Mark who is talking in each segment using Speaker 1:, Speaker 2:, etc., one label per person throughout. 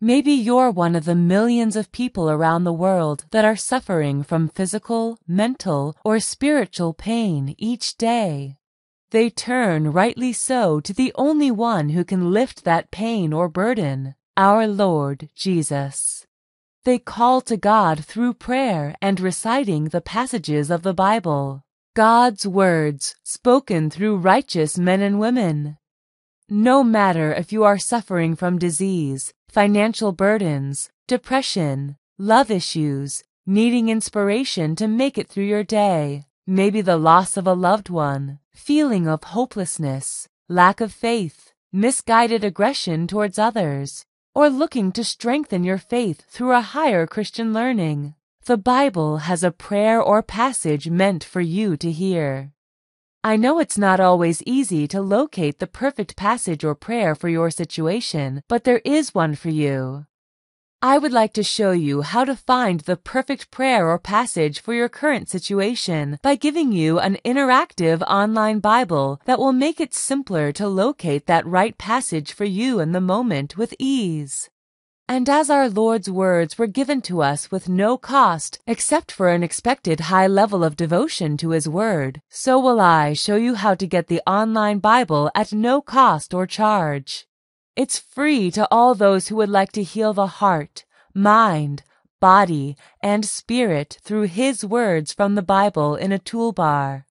Speaker 1: Maybe you're one of the millions of people around the world that are suffering from physical, mental, or spiritual pain each day. They turn, rightly so, to the only one who can lift that pain or burden, our Lord Jesus. They call to God through prayer and reciting the passages of the Bible, God's words spoken through righteous men and women. No matter if you are suffering from disease, financial burdens, depression, love issues, needing inspiration to make it through your day, maybe the loss of a loved one, feeling of hopelessness, lack of faith, misguided aggression towards others, or looking to strengthen your faith through a higher Christian learning. The Bible has a prayer or passage meant for you to hear. I know it's not always easy to locate the perfect passage or prayer for your situation, but there is one for you. I would like to show you how to find the perfect prayer or passage for your current situation by giving you an interactive online Bible that will make it simpler to locate that right passage for you in the moment with ease. And as our Lord's words were given to us with no cost except for an expected high level of devotion to His Word, so will I show you how to get the online Bible at no cost or charge. It's free to all those who would like to heal the heart, mind, body, and spirit through His words from the Bible in a toolbar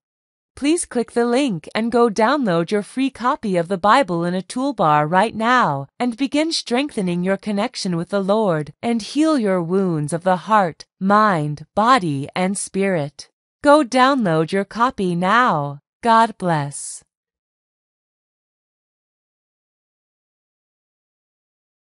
Speaker 1: please click the link and go download your free copy of the Bible in a toolbar right now and begin strengthening your connection with the Lord and heal your wounds of the heart, mind, body, and spirit. Go download your copy now. God bless.